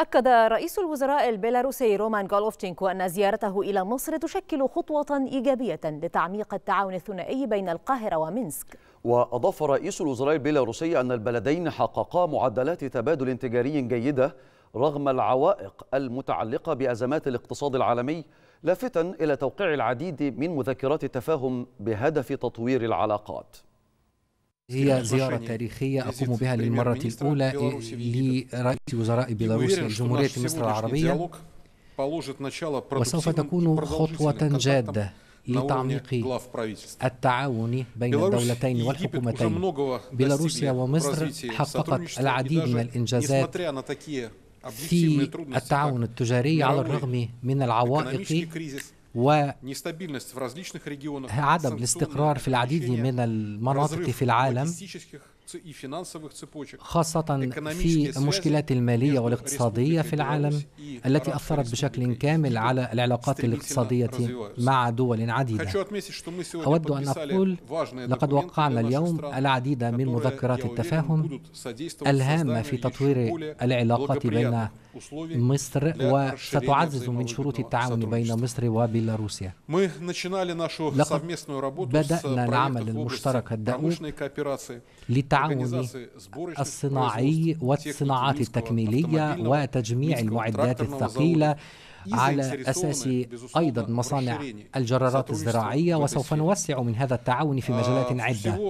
أكد رئيس الوزراء البيلاروسي رومان غولوفتشينكو أن زيارته إلى مصر تشكل خطوة إيجابية لتعميق التعاون الثنائي بين القاهرة ومنسك وأضاف رئيس الوزراء البيلاروسي أن البلدين حققا معدلات تبادل تجاري جيدة رغم العوائق المتعلقة بأزمات الاقتصاد العالمي لافتا إلى توقيع العديد من مذكرات التفاهم بهدف تطوير العلاقات هي زيارة تاريخية أقوم بها للمرة الأولى لرئيس وزراء بيلاروسيا جمهورية مصر العربية وسوف تكون خطوة جادة لتعميق التعاون بين الدولتين والحكومتين بيلاروسيا ومصر حققت العديد من الإنجازات في التعاون التجاري على الرغم من العوائق وعدم الاستقرار في العديد من المناطق في العالم خاصة في المشكلات المالية والاقتصادية في العالم التي أثرت بشكل كامل على العلاقات الاقتصادية مع دول عديدة أود أن أقول لقد وقعنا اليوم العديد من مذكرات التفاهم الهامة في تطوير العلاقات بين مصر وستعزز من شروط التعاون بين مصر وبيلاروسيا لقد بدأنا العمل المشترك الدؤوب للتعاون الصناعي والصناعات التكميلية وتجميع المعدات الثقيلة على أساس أيضا مصانع الجرارات الزراعية وسوف نوسع من هذا التعاون في مجالات عدة